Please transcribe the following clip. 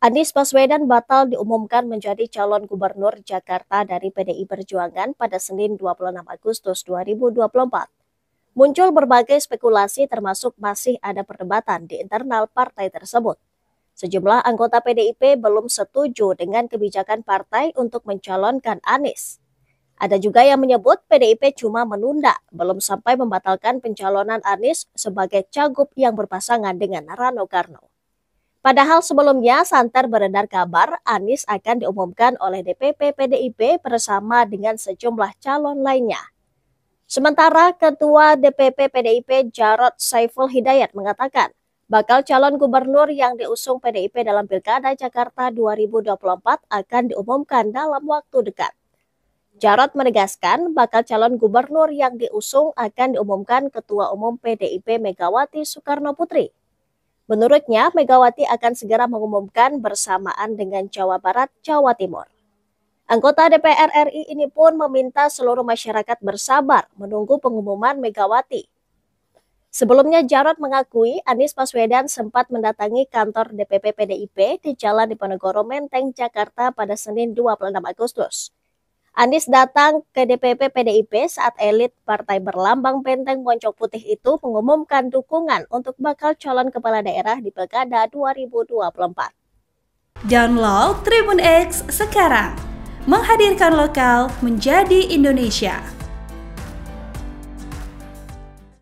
Anies Baswedan batal diumumkan menjadi calon gubernur Jakarta dari PDI Perjuangan pada Senin 26 Agustus 2024. Muncul berbagai spekulasi termasuk masih ada perdebatan di internal partai tersebut. Sejumlah anggota PDIP belum setuju dengan kebijakan partai untuk mencalonkan Anies. Ada juga yang menyebut PDIP cuma menunda, belum sampai membatalkan pencalonan Anies sebagai cagup yang berpasangan dengan Rano Karno. Padahal sebelumnya santer beredar kabar Anies akan diumumkan oleh DPP PDIP bersama dengan sejumlah calon lainnya. Sementara Ketua DPP PDIP Jarod Saiful Hidayat mengatakan, bakal calon gubernur yang diusung PDIP dalam Pilkada Jakarta 2024 akan diumumkan dalam waktu dekat. Jarod menegaskan bakal calon gubernur yang diusung akan diumumkan Ketua Umum PDIP Megawati Soekarno Putri. Menurutnya, Megawati akan segera mengumumkan bersamaan dengan Jawa Barat, Jawa Timur. Anggota DPR RI ini pun meminta seluruh masyarakat bersabar menunggu pengumuman Megawati. Sebelumnya Jarod mengakui Anies Baswedan sempat mendatangi kantor DPP PDIP di Jalan Diponegoro Menteng, Jakarta pada Senin 26 Agustus. Anies datang ke DPP PDIP saat elit Partai Berlambang Benteng Moncok Putih itu mengumumkan dukungan untuk bakal calon kepala daerah di Pilkada 2024. Download Tribun X sekarang, menghadirkan lokal menjadi Indonesia.